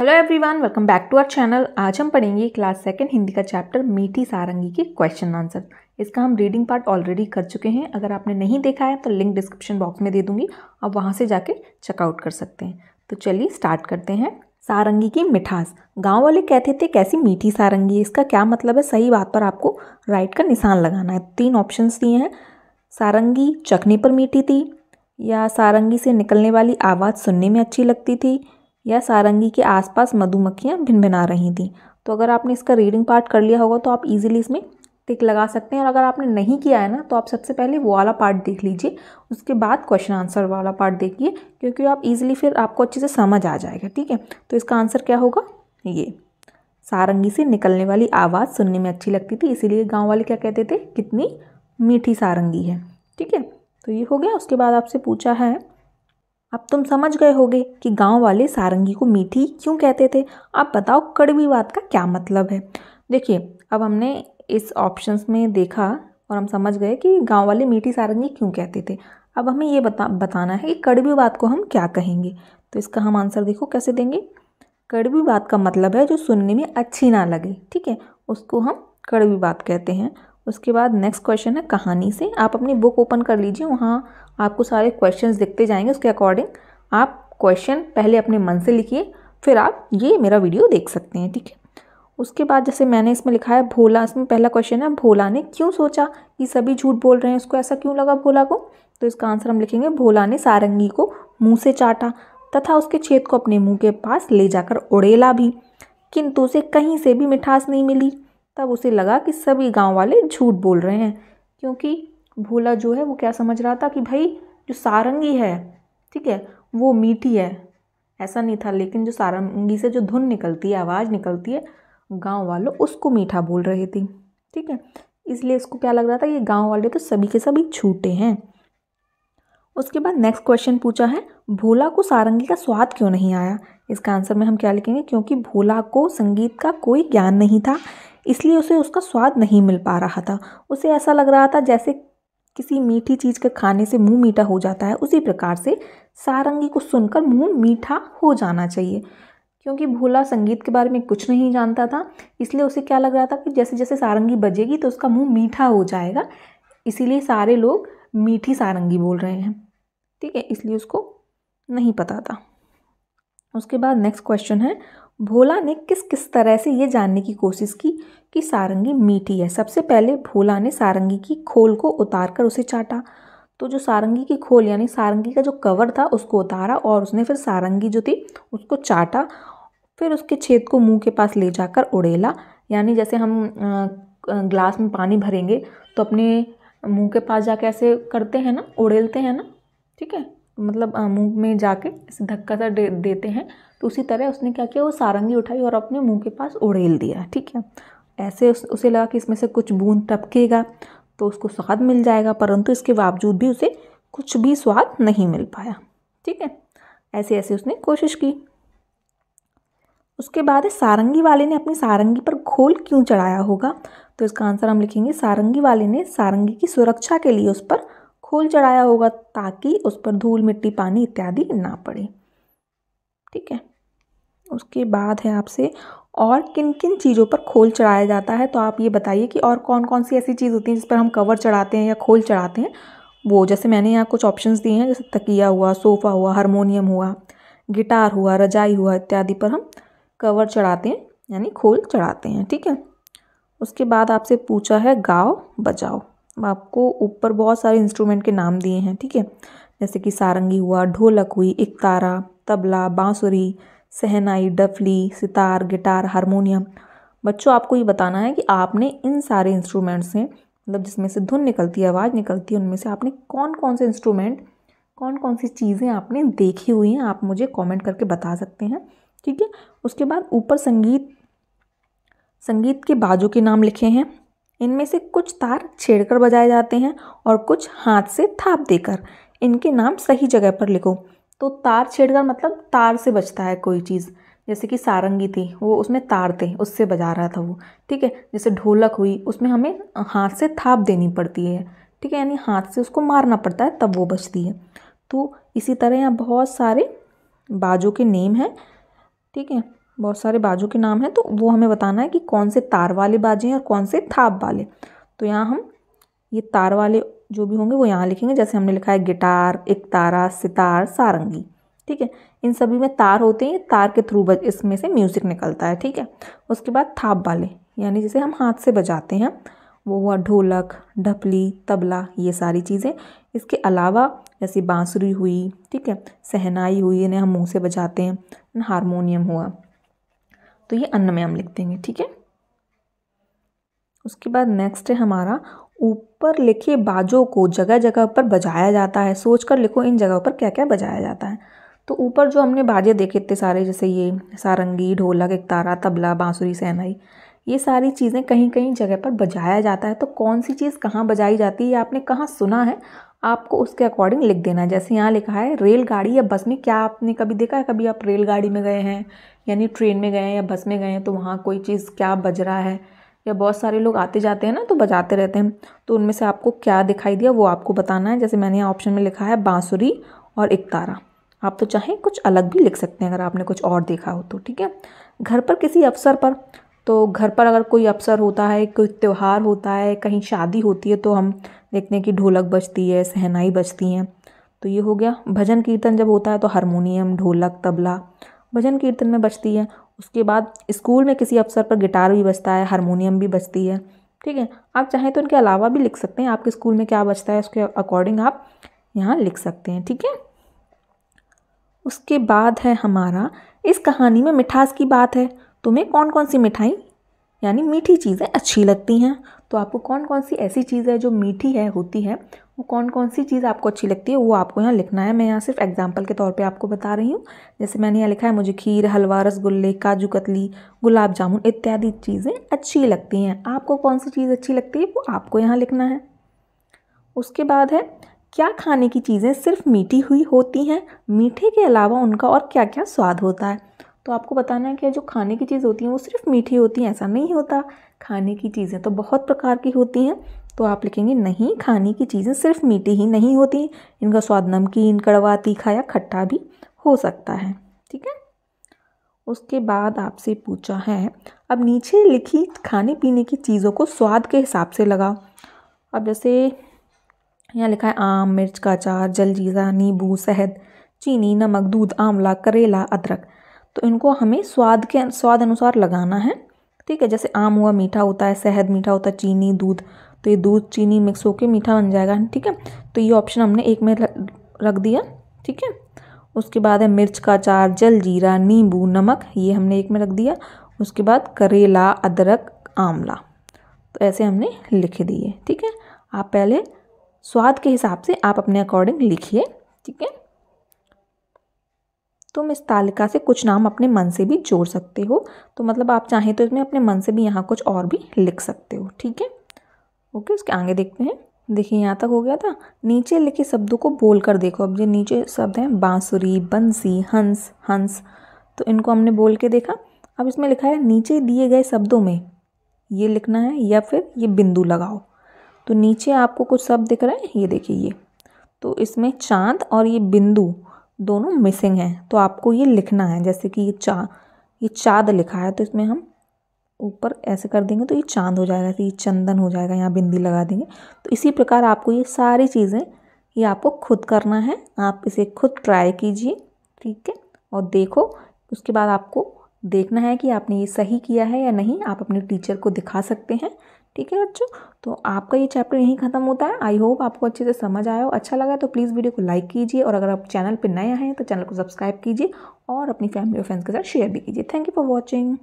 hello everyone welcome back to our channel आज हम पढ़ेंगे क्लास सेकंड हिंदी का चैप्टर मीठी सारंगी के क्वेश्चन आंसर इसका हम रीडिंग पार्ट ऑलरेडी कर चुके हैं अगर आपने नहीं देखा है तो लिंक डिस्क्रिप्शन बॉक्स में दे दूंगी आप वहां से जाके चेकआउट कर सकते हैं तो चलिए स्टार्ट करते हैं सारंगी की मिठास गाँव वाले कहते थे कैसी मीठी सारंगी इसका क्या मतलब है सही बात पर आपको राइट का निशान लगाना है तीन ऑप्शन दिए हैं सारंगी चखने पर मीठी थी या सारंगी से निकलने वाली आवाज़ सुनने में अच्छी लगती थी या सारंगी के आसपास मधुमक्खियाँ भिनभिना रही थी तो अगर आपने इसका रीडिंग पार्ट कर लिया होगा तो आप इजीली इसमें टिक लगा सकते हैं और अगर आपने नहीं किया है ना तो आप सबसे पहले वो वाला पार्ट देख लीजिए उसके बाद क्वेश्चन आंसर वाला पार्ट देखिए क्योंकि आप इजीली फिर आपको अच्छे से समझ आ जाएगा ठीक है तो इसका आंसर क्या होगा ये सारंगी से निकलने वाली आवाज़ सुनने में अच्छी लगती थी इसीलिए गाँव वाले क्या कहते थे कितनी मीठी सारंगी है ठीक है तो ये हो गया उसके बाद आपसे पूछा है अब तुम समझ गए होगे कि गांव वाले सारंगी को मीठी क्यों कहते थे अब बताओ कड़वी बात का क्या मतलब है देखिए अब हमने इस ऑप्शंस में देखा और हम समझ गए कि गांव वाले मीठी सारंगी क्यों कहते थे अब हमें ये बता बताना है कि कड़वी बात को हम क्या कहेंगे तो इसका हम आंसर देखो कैसे देंगे कड़वी बात का मतलब है जो सुनने में अच्छी ना लगे ठीक है उसको हम कड़वी बात कहते हैं उसके बाद नेक्स्ट क्वेश्चन है कहानी से आप अपनी बुक ओपन कर लीजिए वहाँ आपको सारे क्वेश्चन दिखते जाएंगे उसके अकॉर्डिंग आप क्वेश्चन पहले अपने मन से लिखिए फिर आप ये मेरा वीडियो देख सकते हैं ठीक है उसके बाद जैसे मैंने इसमें लिखा है भोला इसमें पहला क्वेश्चन है भोला ने क्यों सोचा कि सभी झूठ बोल रहे हैं उसको ऐसा क्यों लगा भोला को तो इसका आंसर हम लिखेंगे भोला ने सारंगी को मुंह से चाटा तथा उसके छेद को अपने मुंह के पास ले जाकर उड़ेला भी किंतु उसे कहीं से भी मिठास नहीं मिली तब उसे लगा कि सभी गांव वाले झूठ बोल रहे हैं क्योंकि भोला जो है वो क्या समझ रहा था कि भाई जो सारंगी है ठीक है वो मीठी है ऐसा नहीं था लेकिन जो सारंगी से जो धुन निकलती है आवाज़ निकलती है गांव वालों उसको मीठा बोल रही थी ठीक है इसलिए इसको क्या लग रहा था ये गांव वाले तो सभी के सभी छूटे हैं उसके बाद नेक्स्ट क्वेश्चन पूछा है भोला को सारंगी का स्वाद क्यों नहीं आया इसका आंसर में हम क्या लिखेंगे क्योंकि भोला को संगीत का कोई ज्ञान नहीं था इसलिए उसे उसका स्वाद नहीं मिल पा रहा था उसे ऐसा लग रहा था जैसे किसी मीठी चीज़ के खाने से मुंह मीठा हो जाता है उसी प्रकार से सारंगी को सुनकर मुंह मीठा हो जाना चाहिए क्योंकि भोला संगीत के बारे में कुछ नहीं जानता था इसलिए उसे क्या लग रहा था कि जैसे जैसे सारंगी बजेगी तो उसका मुंह मीठा हो जाएगा इसीलिए सारे लोग मीठी सारंगी बोल रहे हैं ठीक है इसलिए उसको नहीं पता था उसके बाद नेक्स्ट क्वेश्चन है भोला ने किस किस तरह से ये जानने की कोशिश की कि सारंगी मीठी है सबसे पहले भोला ने सारंगी की खोल को उतार कर उसे चाटा तो जो सारंगी की खोल यानी सारंगी का जो कवर था उसको उतारा और उसने फिर सारंगी जो थी उसको चाटा फिर उसके छेद को मुंह के पास ले जाकर उड़ेला यानी जैसे हम ग्लास में पानी भरेंगे तो अपने मुंह के पास कर ऐसे करते हैं ना उड़ेलते हैं ना ठीक है मतलब मुंह में जाके ऐसे धक्का सा दे, देते हैं तो उसी तरह उसने क्या किया वो सारंगी उठाई और अपने मुंह के पास उड़ेल दिया ठीक है ऐसे उस, उसे लगा कि इसमें से कुछ बूंद टपकेगा तो उसको स्वाद मिल जाएगा परंतु इसके बावजूद भी उसे कुछ भी स्वाद नहीं मिल पाया ठीक है ऐसे ऐसे उसने कोशिश की उसके बाद सारंगी वाले ने अपनी सारंगी पर घोल क्यों चढ़ाया होगा तो इसका आंसर हम लिखेंगे सारंगी वाले ने सारंगी की सुरक्षा के लिए उस पर खोल चढ़ाया होगा ताकि उस पर धूल मिट्टी पानी इत्यादि ना पड़े ठीक है उसके बाद है आपसे और किन किन चीज़ों पर खोल चढ़ाया जाता है तो आप ये बताइए कि और कौन कौन सी ऐसी चीज़ होती है जिस पर हम कवर चढ़ाते हैं या खोल चढ़ाते हैं वो जैसे मैंने यहाँ कुछ ऑप्शंस दिए हैं जैसे तकिया हुआ सोफ़ा हुआ हारमोनियम हुआ गिटार हुआ रजाई हुआ इत्यादि पर हम कवर चढ़ाते हैं यानी खोल चढ़ाते हैं ठीक है उसके बाद आपसे पूछा है गाओ बजाओ आपको ऊपर बहुत सारे इंस्ट्रूमेंट के नाम दिए हैं ठीक है जैसे कि सारंगी हुआ ढोलक हुई इकतारा तबला बांसुरी सहनाई डफली सितार गिटार हारमोनियम बच्चों आपको ये बताना है कि आपने इन सारे इंस्ट्रूमेंट्स से मतलब जिसमें से धुन निकलती है आवाज़ निकलती है उनमें से आपने कौन कौन से इंस्ट्रूमेंट कौन कौन सी चीज़ें आपने देखी हुई हैं आप मुझे कमेंट करके बता सकते हैं ठीक है उसके बाद ऊपर संगीत संगीत के बाजों के नाम लिखे हैं इनमें से कुछ तार छेड़कर बजाए जाते हैं और कुछ हाथ से थाप देकर इनके नाम सही जगह पर लिखो तो तार छेड़कर मतलब तार से बजता है कोई चीज़ जैसे कि सारंगी थी वो उसमें तार थे उससे बजा रहा था वो ठीक है जैसे ढोलक हुई उसमें हमें हाथ से थाप देनी पड़ती है ठीक है यानी हाथ से उसको मारना पड़ता है तब वो बजती है तो इसी तरह यहाँ बहुत सारे बाजों के नेम हैं ठीक है बहुत सारे बाजू के नाम हैं तो वो हमें बताना है कि कौन से तार वाले बाजे हैं और कौन से थाप वाले तो यहाँ हम ये तार वाले जो भी होंगे वो यहाँ लिखेंगे जैसे हमने लिखा है गिटार इकतारा सितार सारंगी ठीक है इन सभी में तार होते हैं तार के थ्रू इसमें से म्यूज़िक निकलता है ठीक है उसके बाद थाप वाले यानी जिसे हम हाथ से बजाते हैं वो हुआ ढोलक ढपली तबला ये सारी चीज़ें इसके अलावा जैसे बांसुरी हुई ठीक है सहनाई हुई इन्हें हम मुंह से बजाते हैं हारमोनियम हुआ तो ये अन्न में हम लिख देंगे ठीक है उसके बाद नेक्स्ट है हमारा ऊपर लिखे बाजों को जगह जगह पर बजाया जाता है सोच कर लिखो इन जगह पर क्या क्या बजाया जाता है तो ऊपर जो हमने बाजे देखे इतने सारे जैसे ये सारंगी ढोलक तारा तबला बांसुरी सहनाई ये सारी चीज़ें कहीं कहीं जगह पर बजाया जाता है तो कौन सी चीज़ कहाँ बजाई जाती है या आपने कहाँ सुना है आपको उसके अकॉर्डिंग लिख देना है जैसे यहाँ लिखा है रेलगाड़ी या बस में क्या आपने कभी देखा है कभी आप रेलगाड़ी में गए हैं यानी ट्रेन में गए हैं या बस में गए हैं तो वहाँ कोई चीज़ क्या बज रहा है या बहुत सारे लोग आते जाते हैं ना तो बजाते रहते हैं तो उनमें से आपको क्या दिखाई दिया वो आपको बताना है जैसे मैंने यहाँ ऑप्शन में लिखा है बाँसुरी और इकतारा आप तो चाहें कुछ अलग भी लिख सकते हैं अगर आपने कुछ और देखा हो तो ठीक है घर पर किसी अवसर पर तो घर पर अगर कोई अवसर होता है कोई त्यौहार होता है कहीं शादी होती है तो हम देखते हैं कि ढोलक बजती है सहनाई बजती हैं तो ये हो गया भजन कीर्तन जब होता है तो हारमोनियम ढोलक तबला भजन कीर्तन में बजती है उसके बाद स्कूल में किसी अवसर पर गिटार भी बजता है हारमोनियम भी बजती है ठीक है आप चाहें तो उनके अलावा भी लिख सकते हैं आपके स्कूल में क्या बजता है उसके अकॉर्डिंग आप यहाँ लिख सकते हैं ठीक है उसके बाद है हमारा इस कहानी में मिठास की बात है तुम्हें कौन कौन सी मिठाई यानी मीठी चीज़ें अच्छी लगती हैं तो आपको कौन कौन सी ऐसी चीज़ें जो मीठी है होती है वो कौन कौन सी चीज़ आपको अच्छी लगती है वो आपको यहाँ लिखना है मैं यहाँ सिर्फ एग्जाम्पल के तौर पे आपको बता रही हूँ जैसे मैंने यहाँ लिखा है मुझे खीर हलवा रसगुल्ले काजू कतली गुलाब जामुन इत्यादि चीज़ें अच्छी लगती हैं आपको कौन सी चीज़ अच्छी लगती है वो आपको यहाँ लिखना है उसके बाद है क्या खाने की चीज़ें सिर्फ मीठी हुई होती हैं मीठे के अलावा उनका और क्या क्या स्वाद होता है तो आपको बताना है कि जो खाने की चीज़ होती हैं वो सिर्फ मीठी होती हैं ऐसा नहीं होता खाने की चीज़ें तो बहुत प्रकार की होती हैं तो आप लिखेंगे नहीं खाने की चीज़ें सिर्फ मीठी ही नहीं होती इनका स्वाद नमकीन कड़वा तीखा या खट्टा भी हो सकता है ठीक है उसके बाद आपसे पूछा है अब नीचे लिखी खाने पीने की चीज़ों को स्वाद के हिसाब से लगाओ अब जैसे यहाँ लिखा है आम मिर्च का अचार जलजीरा नींबू शहद चीनी नमक दूध आंवला करेला अदरक तो इनको हमें स्वाद के स्वाद अनुसार लगाना है ठीक है जैसे आम हुआ मीठा होता है शहद मीठा होता है चीनी दूध तो ये दूध चीनी मिक्स होकर मीठा बन जाएगा ठीक है तो ये ऑप्शन हमने एक में रख दिया ठीक है उसके बाद है मिर्च का अचार जल जीरा नींबू नमक ये हमने एक में रख दिया उसके बाद करेला अदरक आंवला तो ऐसे हमने लिख दिए ठीक है आप पहले स्वाद के हिसाब से आप अपने अकॉर्डिंग लिखिए ठीक है तुम इस तालिका से कुछ नाम अपने मन से भी जोड़ सकते हो तो मतलब आप चाहें तो इसमें अपने मन से भी यहाँ कुछ और भी लिख सकते हो ठीक है ओके उसके आगे देखते हैं देखिए यहाँ तक हो गया था नीचे लिखे शब्दों को बोल कर देखो अब ये नीचे शब्द हैं बांसुरी बंसी हंस हंस तो इनको हमने बोल के देखा अब इसमें लिखा है नीचे दिए गए शब्दों में ये लिखना है या फिर ये बिंदु लगाओ तो नीचे आपको कुछ शब्द दिख रहे हैं ये देखिए ये तो इसमें चाँद और ये बिंदु दोनों मिसिंग हैं तो आपको ये लिखना है जैसे कि ये चा ये चाँद लिखा है तो इसमें हम ऊपर ऐसे कर देंगे तो ये चांद हो जाएगा तो ये चंदन हो जाएगा यहाँ बिंदी लगा देंगे तो इसी प्रकार आपको ये सारी चीज़ें ये आपको खुद करना है आप इसे खुद ट्राई कीजिए ठीक है और देखो उसके बाद आपको देखना है कि आपने ये सही किया है या नहीं आप अपने टीचर को दिखा सकते हैं ठीक है बच्चों तो आपका ये चैप्टर यहीं ख़त्म होता है आई होप आपको अच्छे से समझ आया हो अच्छा लगा तो प्लीज़ वीडियो को लाइक कीजिए और अगर आप चैनल पर नए हैं तो चैनल को सब्सक्राइब कीजिए और अपनी फैमिली और फ्रेंड्स के साथ शेयर भी कीजिए थैंक यू फॉर वॉचिंग